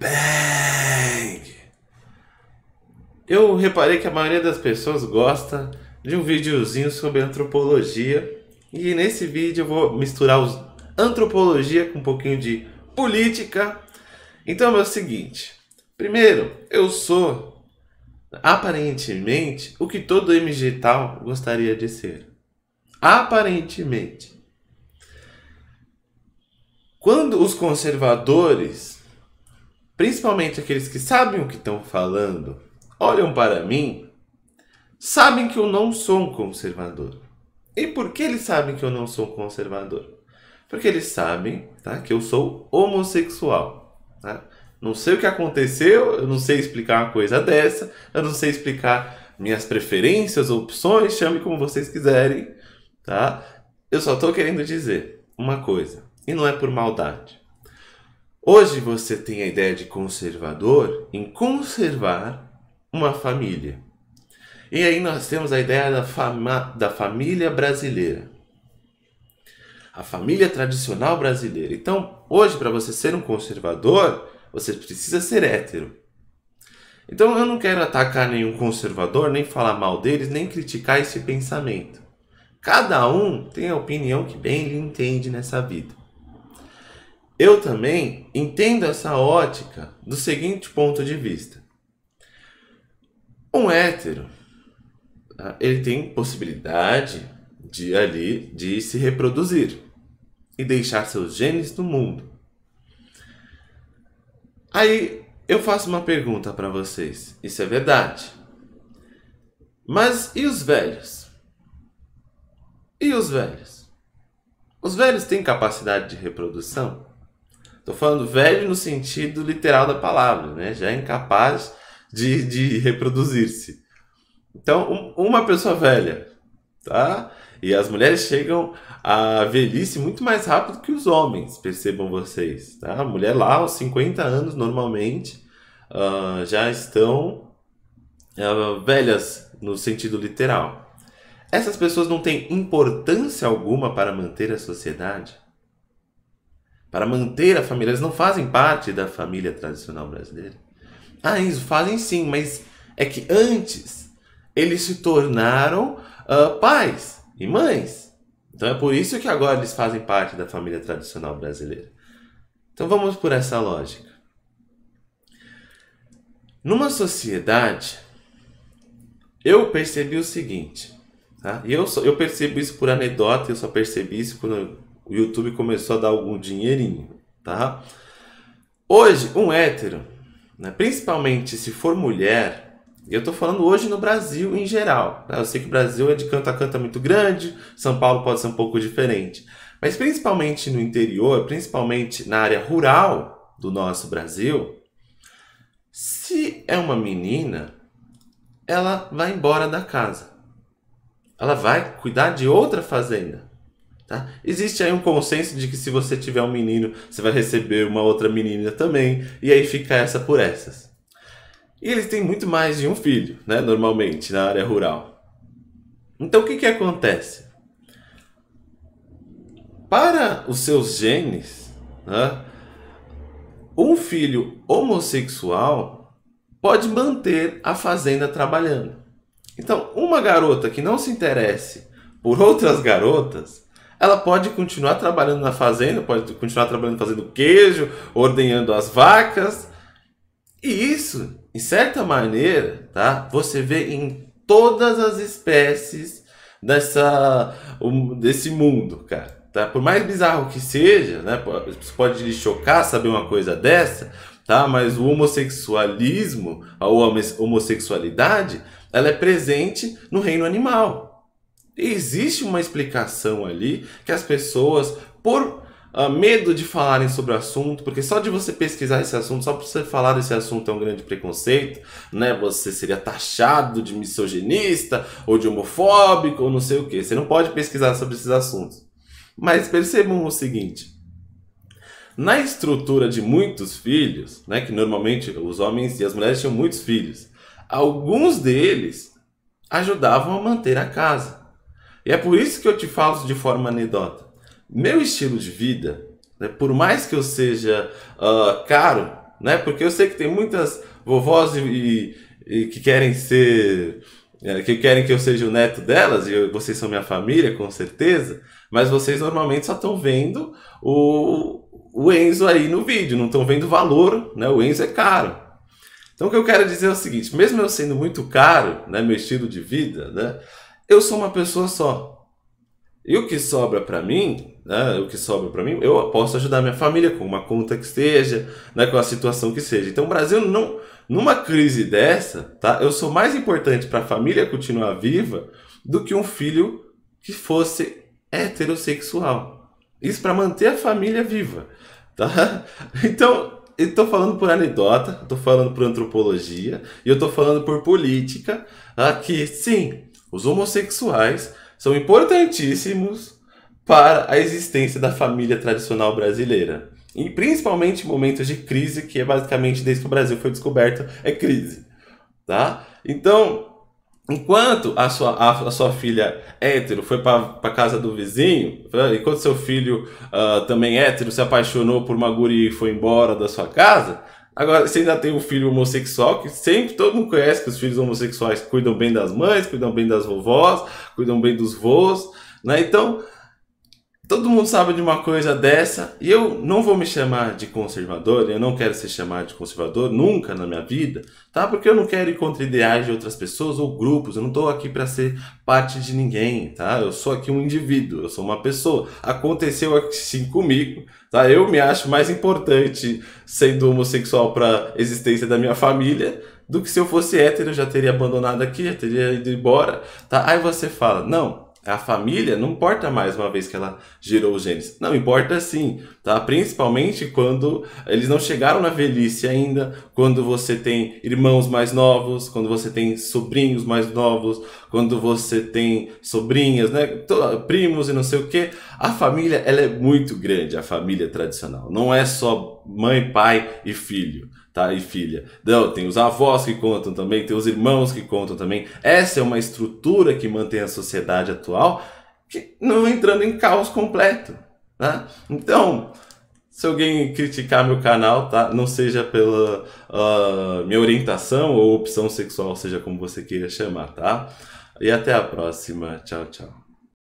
Bang! Eu reparei que a maioria das pessoas gosta de um videozinho sobre antropologia e nesse vídeo eu vou misturar os antropologia com um pouquinho de política. Então é o seguinte: primeiro, eu sou aparentemente o que todo tal gostaria de ser. Aparentemente. Quando os conservadores principalmente aqueles que sabem o que estão falando, olham para mim, sabem que eu não sou um conservador. E por que eles sabem que eu não sou um conservador? Porque eles sabem tá, que eu sou homossexual. Tá? Não sei o que aconteceu, eu não sei explicar uma coisa dessa, eu não sei explicar minhas preferências, opções, chame como vocês quiserem. Tá? Eu só estou querendo dizer uma coisa, e não é por maldade. Hoje você tem a ideia de conservador em conservar uma família. E aí nós temos a ideia da, fama, da família brasileira. A família tradicional brasileira. Então, hoje, para você ser um conservador, você precisa ser hétero. Então, eu não quero atacar nenhum conservador, nem falar mal deles, nem criticar esse pensamento. Cada um tem a opinião que bem lhe entende nessa vida. Eu também entendo essa ótica do seguinte ponto de vista. Um hétero, tá, ele tem possibilidade de ali de se reproduzir e deixar seus genes no mundo. Aí eu faço uma pergunta para vocês. Isso é verdade. Mas e os velhos? E os velhos? Os velhos têm capacidade de reprodução? Estou falando velho no sentido literal da palavra, né? Já é incapaz de, de reproduzir-se. Então, um, uma pessoa velha, tá? E as mulheres chegam à velhice muito mais rápido que os homens, percebam vocês, tá? A mulher lá, aos 50 anos, normalmente, uh, já estão uh, velhas no sentido literal. Essas pessoas não têm importância alguma para manter a sociedade? para manter a família. Eles não fazem parte da família tradicional brasileira. Ah, isso fazem sim, mas é que antes eles se tornaram uh, pais e mães. Então é por isso que agora eles fazem parte da família tradicional brasileira. Então vamos por essa lógica. Numa sociedade, eu percebi o seguinte, tá? E eu, só, eu percebo isso por anedota, eu só percebi isso quando o YouTube começou a dar algum dinheirinho, tá? Hoje, um hétero, né, principalmente se for mulher, e eu tô falando hoje no Brasil em geral, né? eu sei que o Brasil é de canto a canto é muito grande, São Paulo pode ser um pouco diferente, mas principalmente no interior, principalmente na área rural do nosso Brasil, se é uma menina, ela vai embora da casa. Ela vai cuidar de outra fazenda. Tá? Existe aí um consenso de que se você tiver um menino, você vai receber uma outra menina também, e aí fica essa por essas. E eles têm muito mais de um filho, né? normalmente, na área rural. Então o que, que acontece? Para os seus genes, né? um filho homossexual pode manter a fazenda trabalhando. Então, uma garota que não se interesse por outras garotas ela pode continuar trabalhando na fazenda, pode continuar trabalhando fazendo queijo, ordenhando as vacas. E isso, em certa maneira, tá? Você vê em todas as espécies dessa, desse mundo, cara. Tá? Por mais bizarro que seja, né? pode lhe chocar saber uma coisa dessa, tá? Mas o homossexualismo, a homossexualidade, ela é presente no reino animal, Existe uma explicação ali que as pessoas, por uh, medo de falarem sobre o assunto, porque só de você pesquisar esse assunto, só por você falar desse assunto é um grande preconceito, né? Você seria taxado de misoginista ou de homofóbico ou não sei o que. Você não pode pesquisar sobre esses assuntos. Mas percebam o seguinte: na estrutura de muitos filhos, né? Que normalmente os homens e as mulheres tinham muitos filhos, alguns deles ajudavam a manter a casa. E é por isso que eu te falo de forma anedota. Meu estilo de vida, né, por mais que eu seja uh, caro, né, porque eu sei que tem muitas vovós e, e que querem ser eh, que querem que eu seja o neto delas, e vocês são minha família, com certeza, mas vocês normalmente só estão vendo o, o Enzo aí no vídeo, não estão vendo o valor, né? O Enzo é caro. Então o que eu quero dizer é o seguinte, mesmo eu sendo muito caro, né, meu estilo de vida, né, eu sou uma pessoa só. E o que sobra para mim, né, o que sobra para mim, eu posso ajudar minha família com uma conta que esteja, né, com a situação que seja. Então, o Brasil não numa crise dessa, tá? Eu sou mais importante para a família continuar viva do que um filho que fosse heterossexual. Isso para manter a família viva, tá? Então, eu tô falando por anedota, tô falando por antropologia e eu tô falando por política, aqui, ah, sim, os homossexuais são importantíssimos para a existência da família tradicional brasileira. E principalmente em momentos de crise, que é basicamente desde que o Brasil foi descoberto, é crise. Tá? Então, enquanto a sua, a, a sua filha hétero foi para a casa do vizinho, né, enquanto seu filho uh, também hétero se apaixonou por uma guria e foi embora da sua casa, Agora, você ainda tem um filho homossexual, que sempre todo mundo conhece que os filhos homossexuais cuidam bem das mães, cuidam bem das vovós, cuidam bem dos vôs, né? Então, todo mundo sabe de uma coisa dessa e eu não vou me chamar de conservador, eu não quero ser chamado de conservador nunca na minha vida, tá? Porque eu não quero ir contra ideais de outras pessoas ou grupos, eu não estou aqui para ser parte de ninguém, tá? Eu sou aqui um indivíduo, eu sou uma pessoa. Aconteceu assim comigo, tá? Eu me acho mais importante sendo homossexual para a existência da minha família do que se eu fosse hétero, eu já teria abandonado aqui, já teria ido embora, tá? Aí você fala: "Não, a família não importa mais uma vez que ela gerou os genes. Não, importa sim, tá? Principalmente quando eles não chegaram na velhice ainda, quando você tem irmãos mais novos, quando você tem sobrinhos mais novos, quando você tem sobrinhas, né? Primos e não sei o que. A família, ela é muito grande, a família tradicional. Não é só mãe, pai e filho tá? E filha. Não, tem os avós que contam também, tem os irmãos que contam também. Essa é uma estrutura que mantém a sociedade atual que não entrando em caos completo, tá? Então, se alguém criticar meu canal, tá? Não seja pela uh, minha orientação ou opção sexual, seja como você queira chamar, tá? E até a próxima. Tchau, tchau.